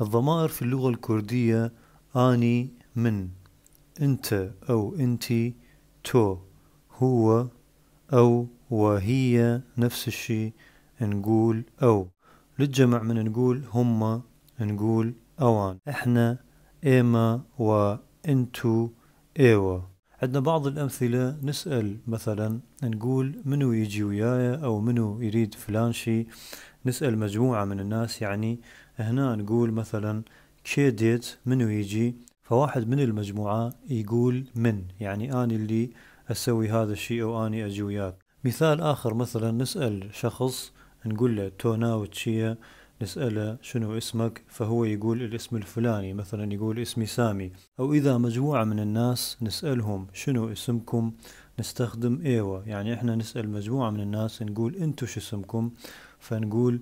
الضمائر في اللغة الكردية أني من أنت أو أنت تو هو أو وهي نفس الشيء نقول أو للجمع من نقول هما نقول أوان إحنا إيما وإنتو إيوه عندنا بعض الأمثلة نسأل مثلا نقول منو يجي وياي أو منو يريد فلان شي نسأل مجموعة من الناس يعني هنا نقول مثلا كي ديت منو يجي فواحد من المجموعة يقول من يعني أنا اللي أسوي هذا الشيء أو أني أجي وياك مثال آخر مثلا نسأل شخص نقول له تو ناوي نسأله شنو اسمك فهو يقول الاسم الفلاني مثلا يقول اسمي سامي أو إذا مجموعة من الناس نسألهم شنو اسمكم نستخدم إيوا يعني احنا نسأل مجموعة من الناس نقول انتو شو اسمكم فنقول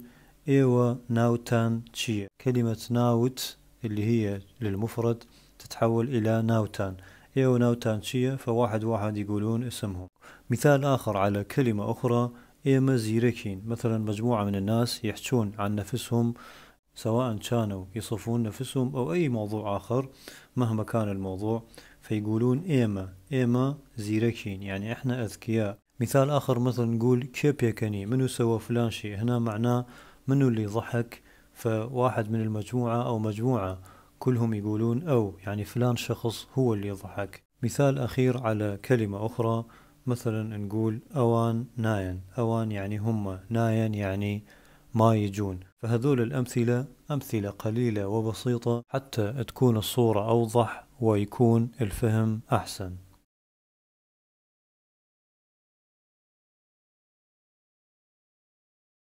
إيوا ناوتان تشي كلمة ناوت اللي هي للمفرد تتحول إلى ناوتان إيوا ناوتان تشي فواحد واحد يقولون اسمهم مثال آخر على كلمة أخرى إيما زيركين مثلا مجموعة من الناس يحجون عن نفسهم سواء كانوا يصفون نفسهم أو أي موضوع آخر مهما كان الموضوع فيقولون إيما إيما زيركين يعني إحنا أذكياء مثال آخر مثلا نقول كيب يكني منو سوى فلان شيء هنا معناه منو اللي ضحك فواحد من المجموعة أو مجموعة كلهم يقولون أو يعني فلان شخص هو اللي ضحك مثال أخير على كلمة أخرى مثلا نقول أوان ناين أوان يعني هم ناين يعني ما يجون فهذول الأمثلة أمثلة قليلة وبسيطة حتى تكون الصورة أوضح ويكون الفهم أحسن